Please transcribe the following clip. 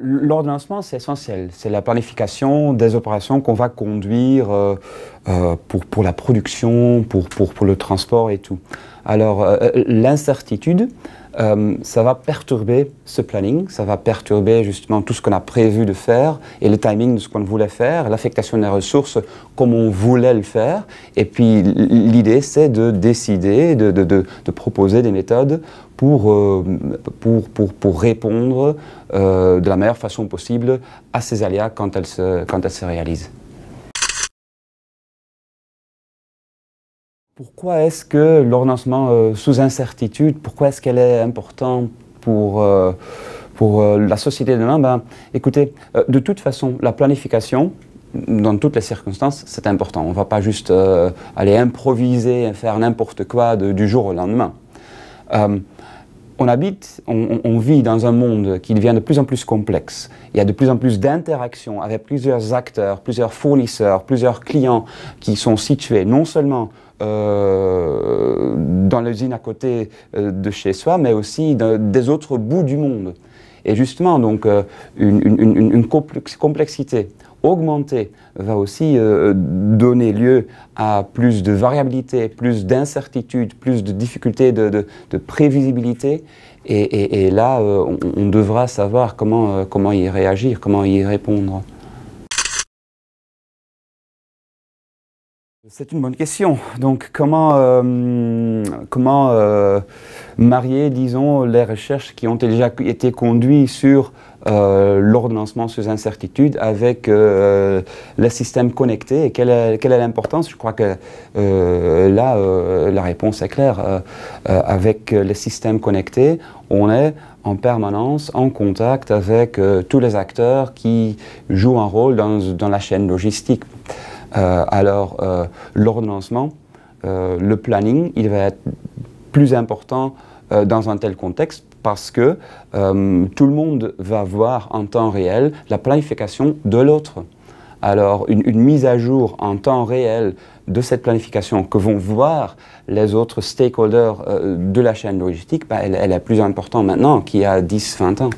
L'ordonnancement, c'est essentiel. C'est la planification des opérations qu'on va conduire euh, euh, pour, la production, pour, le transport et tout. Alors, euh, euh, l'incertitude, ça va perturber ce planning, ça va perturber justement tout ce qu'on a prévu de faire et le timing de ce qu'on voulait faire, l'affectation des ressources comme on voulait le faire. Et puis l'idée, c'est de décider, de, proposer des méthodes pour, répondre de la meilleure façon possible à ces aléas quand elles se réalisent. Pourquoi est-ce que l'ordonnancement euh, sous incertitude, pourquoi est-ce qu'elle est importante pour, euh, pour euh, la société de demain ben, Écoutez, de toute façon, la planification, dans toutes les circonstances, c'est important. On ne va pas juste aller improviser, et faire n'importe quoi du jour au lendemain on habite, on, vit dans un monde qui devient de plus en plus complexe. Il y a de plus en plus d'interactions avec plusieurs acteurs, plusieurs fournisseurs, plusieurs clients qui sont situés non seulement euh, dans l'usine à côté euh, de chez soi, mais aussi des autres bouts du monde. Et justement, donc, euh, une complexité Augmenter va aussi euh, donner lieu à plus de variabilité, plus d'incertitude, plus de difficultés de, prévisibilité. Et, là, euh, on, devra savoir comment, euh, comment y réagir, comment y répondre. C'est une bonne question. Donc, comment, comment marier, disons, les recherches qui ont déjà été conduites sur euh, l'ordonnancement sous incertitude avec euh, les systèmes connectés, quelle est, l'importance Je crois que euh, là, la réponse est claire. avec les systèmes connectés, on est en permanence en contact avec tous les acteurs qui jouent un rôle dans, dans la chaîne logistique. alors, l'ordonnancement, le planning, il va être plus important euh, dans un tel contexte parce que euh, tout le monde va voir en temps réel la planification de l'autre. Alors une, mise à jour en temps réel de cette planification que vont voir les autres stakeholders euh, de la chaîne logistique, bah, elle, elle, est plus importante maintenant qu'il y a 10-20 ans.